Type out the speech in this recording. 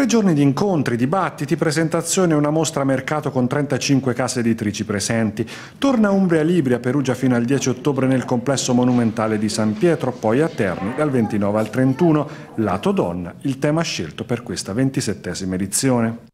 Tre giorni di incontri, dibattiti, presentazioni e una mostra a mercato con 35 case editrici presenti. Torna Umbria Libri a Perugia fino al 10 ottobre nel complesso monumentale di San Pietro, poi a Terni dal 29 al 31. Lato donna, il tema scelto per questa 27esima edizione.